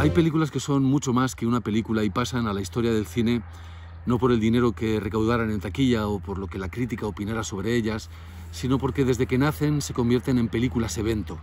Hay películas que son mucho más que una película y pasan a la historia del cine no por el dinero que recaudaran en taquilla o por lo que la crítica opinara sobre ellas, sino porque desde que nacen se convierten en películas evento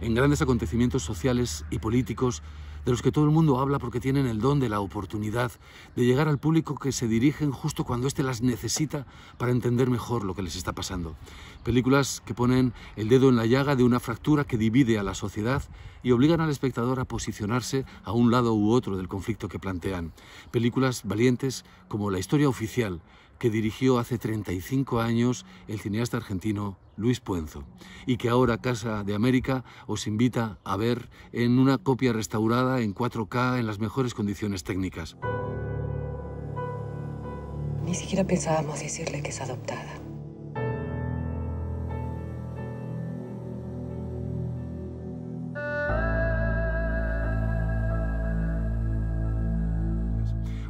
en grandes acontecimientos sociales y políticos de los que todo el mundo habla porque tienen el don de la oportunidad de llegar al público que se dirigen justo cuando éste las necesita para entender mejor lo que les está pasando. Películas que ponen el dedo en la llaga de una fractura que divide a la sociedad y obligan al espectador a posicionarse a un lado u otro del conflicto que plantean. Películas valientes como La historia oficial, que dirigió hace 35 años el cineasta argentino Luis Puenzo, y que ahora Casa de América os invita a ver en una copia restaurada en 4K en las mejores condiciones técnicas. Ni siquiera pensábamos decirle que es adoptada.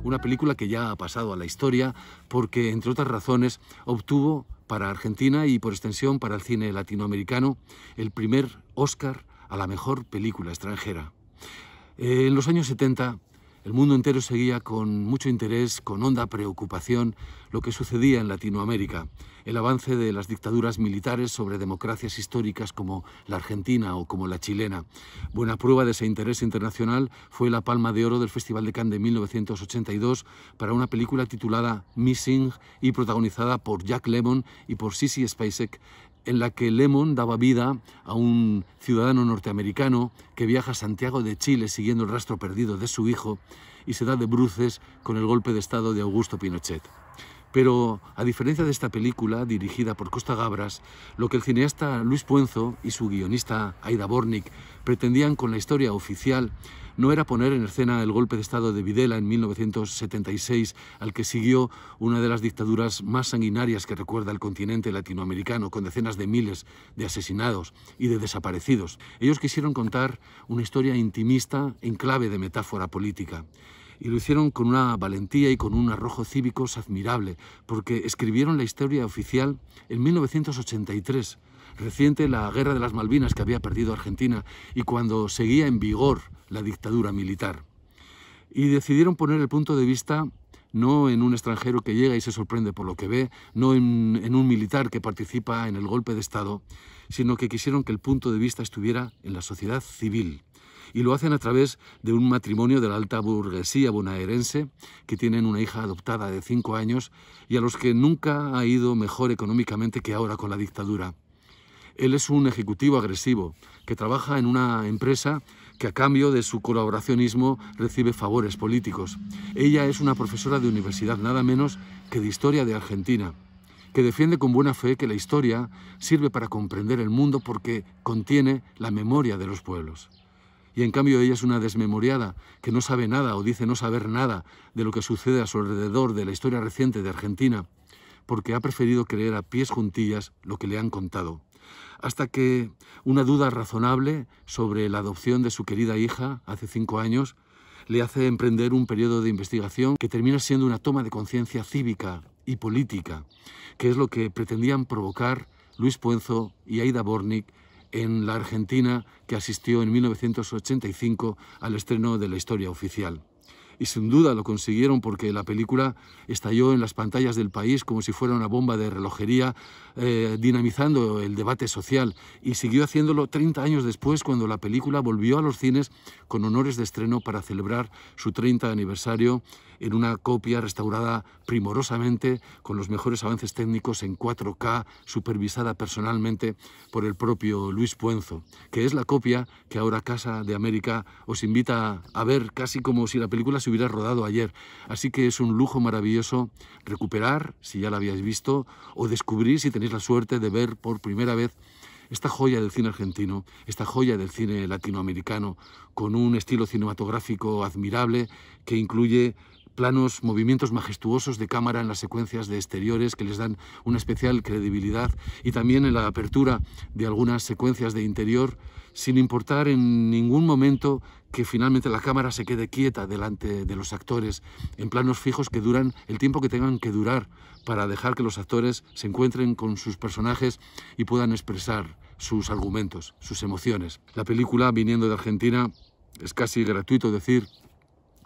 una película que ya ha pasado a la historia porque, entre otras razones, obtuvo para Argentina y por extensión para el cine latinoamericano el primer Oscar a la mejor película extranjera. Eh, en los años 70, el mundo entero seguía con mucho interés, con honda preocupación, lo que sucedía en Latinoamérica, el avance de las dictaduras militares sobre democracias históricas como la argentina o como la chilena. Buena prueba de ese interés internacional fue la Palma de Oro del Festival de Cannes de 1982 para una película titulada Missing y protagonizada por Jack Lemmon y por Sissy Spacek en la que Lemon daba vida a un ciudadano norteamericano que viaja a Santiago de Chile siguiendo el rastro perdido de su hijo y se da de bruces con el golpe de Estado de Augusto Pinochet. Pero a diferencia de esta película, dirigida por Costa Gabras, lo que el cineasta Luis Puenzo y su guionista Aida Bornik pretendían con la historia oficial no era poner en escena el golpe de Estado de Videla en 1976, al que siguió una de las dictaduras más sanguinarias que recuerda el continente latinoamericano, con decenas de miles de asesinados y de desaparecidos. Ellos quisieron contar una historia intimista en clave de metáfora política y lo hicieron con una valentía y con un arrojo cívico admirable, porque escribieron la historia oficial en 1983, reciente la guerra de las Malvinas que había perdido Argentina y cuando seguía en vigor la dictadura militar. Y decidieron poner el punto de vista no en un extranjero que llega y se sorprende por lo que ve, no en, un militar que participa en el golpe de Estado, sino que quisieron que el punto de vista estuviera en la sociedad civil y lo hacen a través de un matrimonio de la alta burguesía bonaerense que tienen una hija adoptada de cinco años y a los que nunca ha ido mejor económicamente que ahora con la dictadura. Él es un ejecutivo agresivo que trabaja en una empresa que a cambio de su colaboracionismo recibe favores políticos. Ella es una profesora de universidad, nada menos que de historia de Argentina, que defiende con buena fe que la historia sirve para comprender el mundo porque contiene la memoria de los pueblos y en cambio ella es una desmemoriada que no sabe nada o dice no saber nada de lo que sucede a su alrededor de la historia reciente de Argentina, porque ha preferido creer a pies juntillas lo que le han contado. Hasta que una duda razonable sobre la adopción de su querida hija hace cinco años le hace emprender un periodo de investigación que termina siendo una toma de conciencia cívica y política, que es lo que pretendían provocar Luis Puenzo y Aida Bornik en la Argentina que asistió en 1985 al estreno de la historia oficial y sin duda lo consiguieron porque la película estalló en las pantallas del país como si fuera una bomba de relojería, eh, dinamizando el debate social y siguió haciéndolo 30 años después cuando la película volvió a los cines con honores de estreno para celebrar su 30 aniversario en una copia restaurada primorosamente con los mejores avances técnicos en 4K, supervisada personalmente por el propio Luis Puenzo, que es la copia que ahora Casa de América os invita a ver casi como si la película hubiera rodado ayer. Así que es un lujo maravilloso recuperar, si ya la habíais visto, o descubrir si tenéis la suerte de ver por primera vez esta joya del cine argentino, esta joya del cine latinoamericano, con un estilo cinematográfico admirable que incluye planos, movimientos majestuosos de cámara en las secuencias de exteriores que les dan una especial credibilidad y también en la apertura de algunas secuencias de interior, sin importar en ningún momento que finalmente la cámara se quede quieta delante de los actores en planos fijos que duran el tiempo que tengan que durar para dejar que los actores se encuentren con sus personajes y puedan expresar sus argumentos, sus emociones. La película, viniendo de Argentina, es casi gratuito decir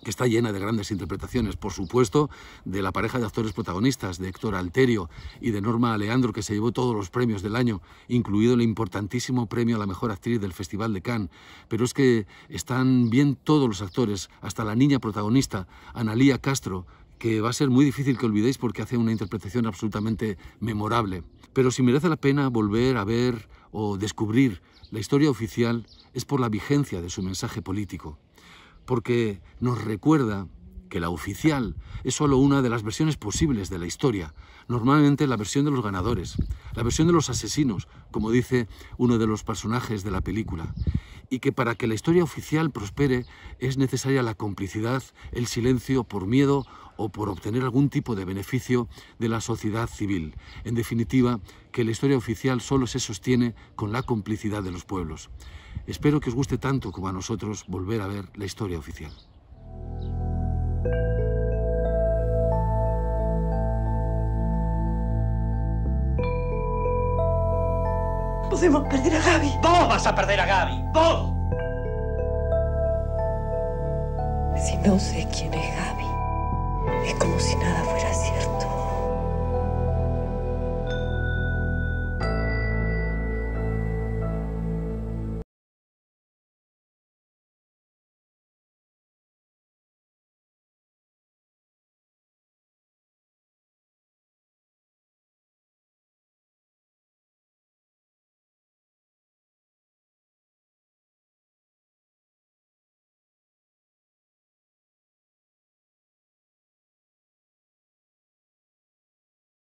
que está llena de grandes interpretaciones, por supuesto, de la pareja de actores protagonistas, de Héctor Alterio y de Norma Aleandro, que se llevó todos los premios del año, incluido el importantísimo premio a la mejor actriz del Festival de Cannes. Pero es que están bien todos los actores, hasta la niña protagonista, Analía Castro, que va a ser muy difícil que olvidéis porque hace una interpretación absolutamente memorable. Pero si merece la pena volver a ver o descubrir la historia oficial es por la vigencia de su mensaje político porque nos recuerda que la oficial es solo una de las versiones posibles de la historia, normalmente la versión de los ganadores, la versión de los asesinos, como dice uno de los personajes de la película y que para que la historia oficial prospere es necesaria la complicidad, el silencio por miedo o por obtener algún tipo de beneficio de la sociedad civil. En definitiva, que la historia oficial solo se sostiene con la complicidad de los pueblos. Espero que os guste tanto como a nosotros volver a ver la historia oficial. podemos perder a Gaby. ¡Vos vas a perder a Gaby! ¡Vos! Si no sé quién es Gaby, es como si nada fuera cierto.